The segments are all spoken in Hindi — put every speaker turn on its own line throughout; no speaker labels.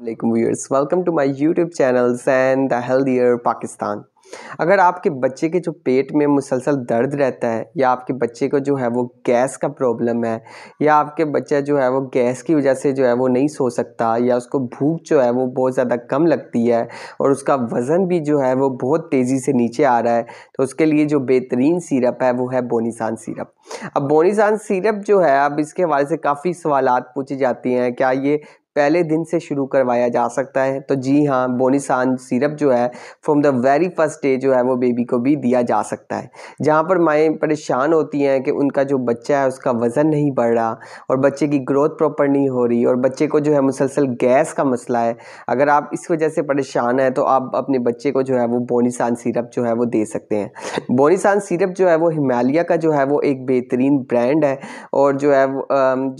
वालेकुम viewers welcome to my YouTube channel sun the healthier Pakistan अगर आपके बच्चे के जो पेट में मुसलसल दर्द रहता है या आपके बच्चे को जो है वो गैस का प्रॉब्लम है या आपके बच्चा जो है वो गैस की वजह से जो है वो नहीं सो सकता या उसको भूख जो है वो बहुत ज़्यादा कम लगती है और उसका वज़न भी जो है वो बहुत तेज़ी से नीचे आ रहा है तो उसके लिए जो बेहतरीन सीरप है वो है बोनीसान सीरप अब बोनीसान सीरप जो है अब इसके हवाले से काफ़ी सवाल पूछी जाती हैं क्या ये पहले दिन से शुरू करवाया जा सकता है तो जी हाँ बोनिसान सिरप जो है from the very first day जो है वो बेबी को भी दिया जा सकता है जहाँ पर माएँ परेशान होती हैं कि उनका जो बच्चा है उसका वज़न नहीं बढ़ रहा और बच्चे की ग्रोथ प्रॉपर नहीं हो रही और बच्चे को जो है मुसलसल गैस का मसला है अगर आप इस वजह से परेशान हैं तो आप अपने बच्चे को जो है वो बोनिसान सिरप जो है वो दे सकते हैं बोनिसान सिरप जो है वो हिमालय का जो है वो एक बेहतरीन ब्रांड है और जो है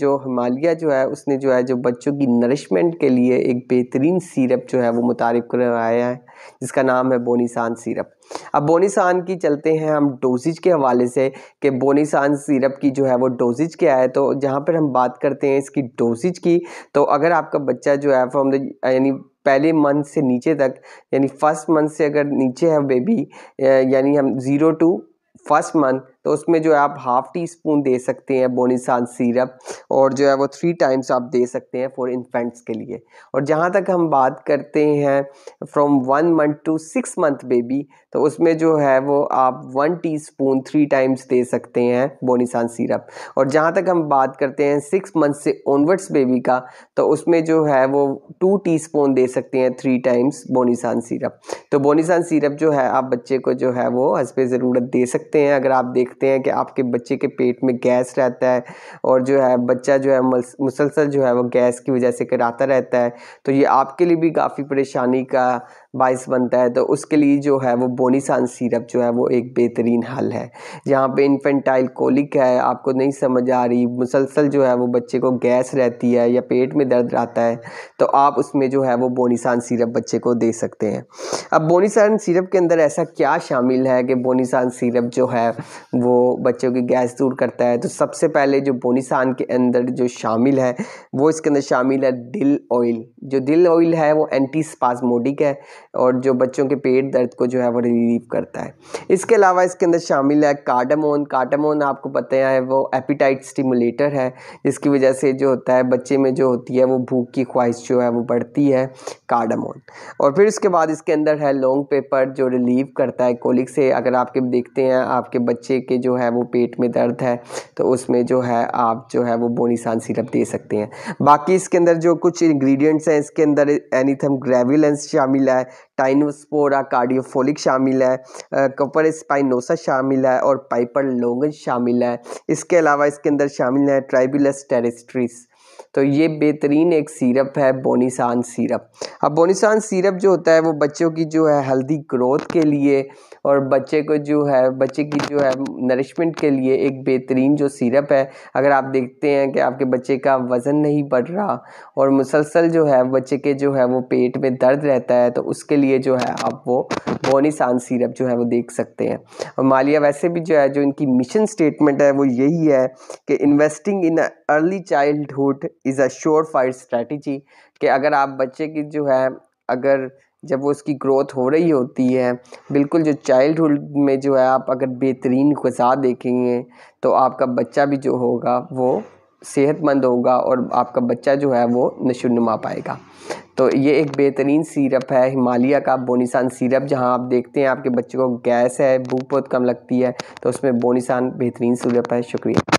जो हिमालय जो है उसने जो है जो बच्चों की नरिशमेंट के लिए एक बेहतरीन सीरप जो है वो मुतारफ़ करवाया है जिसका नाम है बोनीसान सीरप अब बोनीसान की चलते हैं हम डोजिज के हवाले से कि बोनीसान सीरप की जो है वो डोजिज क्या है तो जहाँ पर हम बात करते हैं इसकी डोजिज की तो अगर आपका बच्चा जो है फ्रॉम दिन यानी पहले मंथ से नीचे तक यानी फर्स्ट मंथ से अगर नीचे है बेबी यानी हम ज़ीरो टू फर्स्ट मंथ तो उसमें जो है आप हाफ़ टी स्पून दे सकते हैं बोनिसान सीरप और जो है वो थ्री टाइम्स आप दे सकते हैं फॉर इन्फेंट्स के लिए और जहाँ तक हम बात करते हैं from one month to six month baby तो उसमें जो है वो आप one teaspoon three times दे सकते हैं बोनिसान सीरप और जहाँ तक हम बात करते हैं सिक्स मंथ से ऑनवर्ड्स बेबी का तो उसमें जो है वो टू टी स्पून दे सकते हैं थ्री टाइम्स बोनिसान सीरप तो बोनिसान सीरप जो है आप बच्चे को जो है वो हंसपे ज़रूरत दे सकते हैं अगर आप देख देखते हैं कि आपके बच्चे के पेट में गैस रहता है और जो है बच्चा जो है मुसलसल जो है वो गैस की वजह से कराता रहता है तो ये आपके लिए भी काफ़ी परेशानी का बाइस बनता है तो उसके लिए जो है वो बोनीसान सीरप जो है वो एक बेहतरीन हल है जहाँ पे इन्फेंटाइल कोलिक है आपको नहीं समझ आ रही मुसलसल जो है वो बच्चे को गैस रहती है या पेट में दर्द रहता है तो आप उसमें जो है वो बोनीसान सीरप बच्चे को दे सकते हैं अब बोनीसान सीरप के अंदर ऐसा क्या शामिल है कि बोनीसान सीरप जो है वो बच्चों की गैस दूर करता है तो सबसे पहले जो बोनीसान के अंदर जो शामिल है वो इसके अंदर शामिल है दिल ऑयल जो दिल ऑयल है वो एंटी स्पाजमोडिक है और जो बच्चों के पेट दर्द को जो है वो रिलीव करता है इसके अलावा इसके अंदर शामिल है कार्डामोन कार्डामोन आपको पता है वो एपिटाइट स्टिमुलेटर है जिसकी वजह से जो होता है बच्चे में जो होती है वो भूख की ख्वाहिश जो है वो बढ़ती है कार्डामोन और फिर उसके बाद इसके अंदर है लॉन्ग पेपर जो रिलीव करता है कोलिक से अगर आपके देखते हैं आपके बच्चे के जो है वो पेट में दर्द है तो उसमें जो है आप जो है वो बोनीसान सिरप दे सकते हैं बाकी इसके अंदर जो कुछ इंग्रेडिएंट्स हैं इसके अंदर एनीथम ग्रेविलेंस शामिल है टाइनोस्पोरा कार्डियोफोलिक शामिल है कपर स्पाइनोसा शामिल है और पाइपर लोंगन शामिल है इसके अलावा इसके अंदर शामिल है ट्राइबुलस टेरेस्ट्रीज तो ये बेहतरीन एक सीरप है बोनिसान सीरप अब बोनिसान सीरप जो होता है वो बच्चों की जो है हेल्दी ग्रोथ के लिए और बच्चे को जो है बच्चे की जो है नरिशमेंट के लिए एक बेहतरीन जो सीरप है अगर आप देखते हैं कि आपके बच्चे का वज़न नहीं बढ़ रहा और मुसलसल जो है बच्चे के जो है वो पेट में दर्द रहता है तो उसके लिए जो है आप वो बोनिसान सीरप जो है वो देख सकते हैं और मालिया वैसे भी जो है जो इनकी मिशन स्टेटमेंट है वो यही है कि investing in early childhood is a sure fire strategy कि अगर आप बच्चे की जो है अगर जब वो उसकी ग्रोथ हो रही होती है बिल्कुल जो चाइल्डहुड में जो है आप अगर बेहतरीन गज़ा देखेंगे तो आपका बच्चा भी जो होगा वो सेहतमंद होगा और आपका बच्चा जो है वो नशोनुमा पाएगा तो ये एक बेहतरीन सीरप है हिमालय का बोनिसान सीरप जहाँ आप देखते हैं आपके बच्चे को गैस है भूख बहुत कम लगती है तो उसमें बोनिसान बेहतरीन सिरप है शुक्रिया